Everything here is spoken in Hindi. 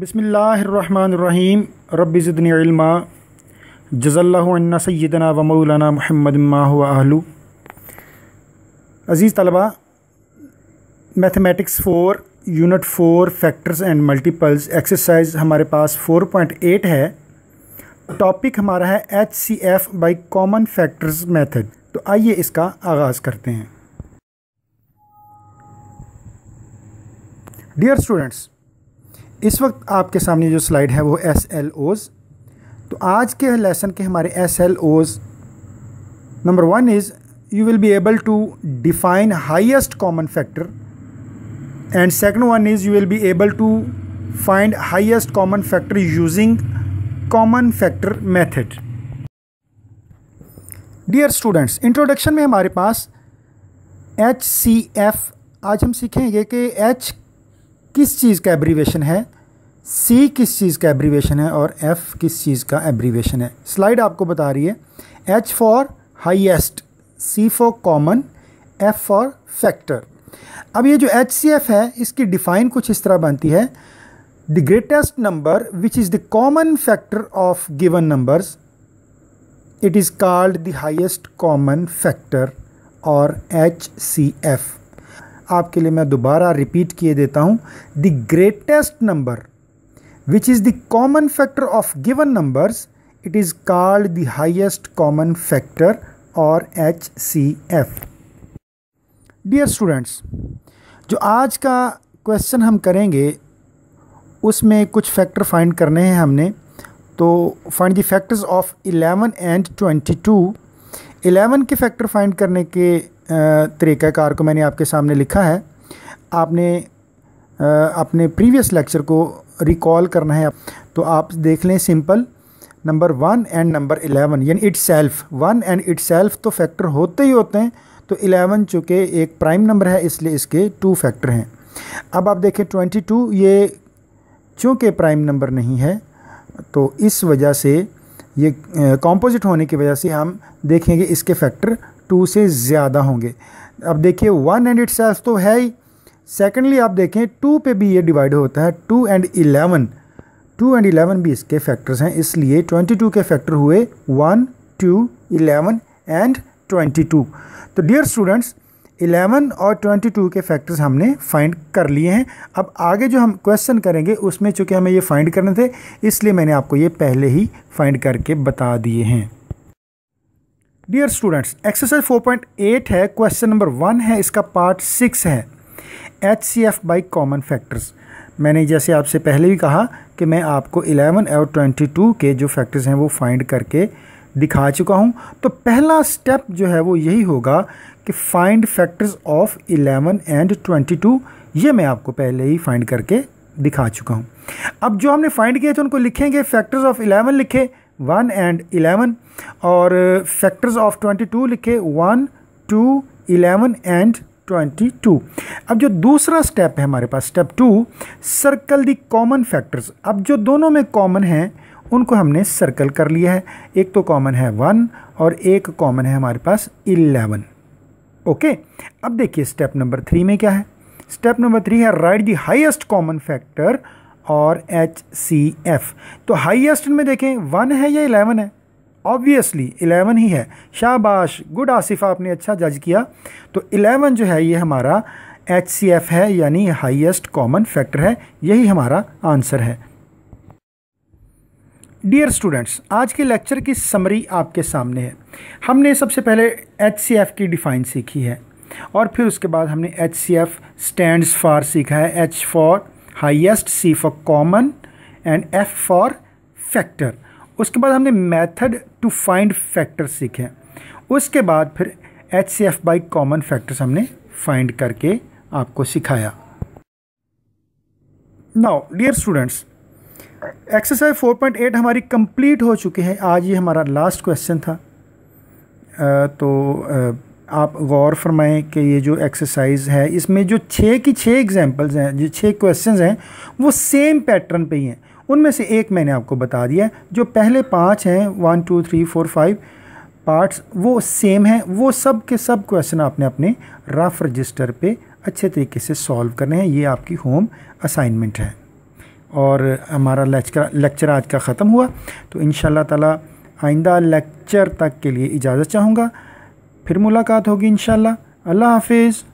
बसमीम रबीज़दनिल्मा जज़ल्ला सैदना व मौलाना महमद माहू अज़ीज़ तलबा mathematics four unit four factors and multiples exercise हमारे पास फ़ोर पॉइंट एट है टॉपिक हमारा है H C F by common factors method तो आइए इसका आगाज़ करते हैं डियर स्टूडेंट्स इस वक्त आपके सामने जो स्लाइड है वो एस एल ओज़ तो आज के लेसन के हमारे S L Os number one is you will be able to define highest common factor and second one is you will be able to find highest common factor using common factor method dear students introduction में हमारे पास एच सी एफ़ आज हम सीखेंगे कि एच किस चीज़ का एब्रीवेशन है सी किस चीज़ का एब्रीवेशन है और एफ़ किस चीज़ का एब्रीवेशन है स्लाइड आपको बता रही है H for highest C for common F for factor अब ये जो एच सी एफ है इसकी डिफ़ाइन कुछ इस तरह बनती है the greatest number which is the common factor of given numbers it is called the highest common factor और एच सी एफ़ आपके लिए मैं दोबारा रिपीट किए देता हूँ the greatest number which is the common factor of given numbers it is called the highest common factor और H C F dear students जो आज का क्वेश्चन हम करेंगे उसमें कुछ फैक्टर फाइंड करने हैं हमने तो find the factors of 11 and 22 11 के फैक्टर फाइंड करने के तरीक़ाकार को मैंने आपके सामने लिखा है आपने अपने प्रीवियस लेक्चर को रिकॉल करना है तो आप देख लें simple number one and number eleven यानी itself one and itself तो फैक्टर होते ही होते हैं तो एलेवन चूँकि एक प्राइम नंबर है इसलिए इसके टू फैक्टर हैं अब आप देखें ट्वेंटी टू ये चूँकि प्राइम नंबर नहीं है तो इस वजह से ये कॉम्पोजिट होने की वजह से हम देखेंगे इसके फैक्टर टू से ज़्यादा होंगे अब देखिए वन एंड इट तो है ही सेकेंडली आप देखें टू पे भी ये डिवाइड होता है two and eleven two and eleven भी इसके फैक्टर्स हैं इसलिए ट्वेंटी टू के फैक्टर हुए one two eleven and twenty two तो डियर स्टूडेंट्स इलेवन और ट्वेंटी टू के फैक्टर्स हमने फाइंड कर लिए हैं अब आगे जो हम क्वेश्चन करेंगे उसमें चूँकि हमें ये फाइंड करने थे इसलिए मैंने आपको ये पहले ही फाइंड करके बता दिए हैं डियर स्टूडेंट्स एक्सरसाइज 4.8 है क्वेश्चन नंबर वन है इसका पार्ट सिक्स है H C F by common factors मैंने जैसे आपसे पहले भी कहा कि मैं आपको 11 और 22 के जो फैक्टर्स हैं वो फाइंड करके दिखा चुका हूं तो पहला स्टेप जो है वो यही होगा कि फाइंड फैक्टर्स ऑफ 11 एंड 22 ये मैं आपको पहले ही फाइंड करके दिखा चुका हूं अब जो हमने फाइंड किए थे उनको लिखेंगे फैक्टर्स ऑफ 11 लिखे वन एंड एलेवन और फैक्टर्स ऑफ ट्वेंटी टू लिखे one two eleven and twenty two अब जो दूसरा स्टेप है हमारे पास step two circle the common factors अब जो दोनों में कॉमन हैं उनको हमने सर्कल कर लिया है एक तो कॉमन है वन और एक कॉमन है हमारे पास इलेवन ओके अब देखिए स्टेप नंबर थ्री में क्या है स्टेप नंबर थ्री है write the highest common factor और एच सी एफ तो हाईएस्ट में देखें वन है या इलेवन है ऑब्वियसली इलेवन ही है शाबाश गुड आसिफा आपने अच्छा जज किया तो इलेवन जो है ये हमारा एच सी एफ है यानी हाईएस्ट कॉमन फैक्टर है यही हमारा आंसर है डियर स्टूडेंट्स आज के लेक्चर की समरी आपके सामने है हमने सबसे पहले एच सी एफ़ की डिफ़ाइन सीखी है और फिर उसके बाद हमने H C F stand for सीखा है H for highest C for common and F for factor उसके बाद हमने मेथड टू फाइंड फैक्टर सीखे उसके बाद फिर H C F by common factors हमने फाइंड करके आपको सिखाया नाउ डियर स्टूडेंट्स एक्सरसाइज 4.8 हमारी कंप्लीट हो चुकी है आज ये हमारा लास्ट क्वेश्चन था आ, तो आ, आप गौर फरमाएं कि ये जो एक्सरसाइज है इसमें जो छः की छः एग्जांपल्स हैं जो छः क्वेश्चंस हैं वो सेम पैटर्न पे ही हैं उनमें से एक मैंने आपको बता दिया जो पहले पाँच हैं one two three four five parts वो सेम हैं वो सब के सब क्वेश्चन आपने अपने रफ रजिस्टर पे अच्छे तरीके से सॉल्व करने हैं ये आपकी होम असाइनमेंट है और हमारा लेक्चर लेक्चर आज का ख़त्म हुआ तो इन ताला आइंदा लेक्चर तक के लिए इजाज़त चाहूँगा फिर मुलाकात होगी इन अल्लाह हाफिज़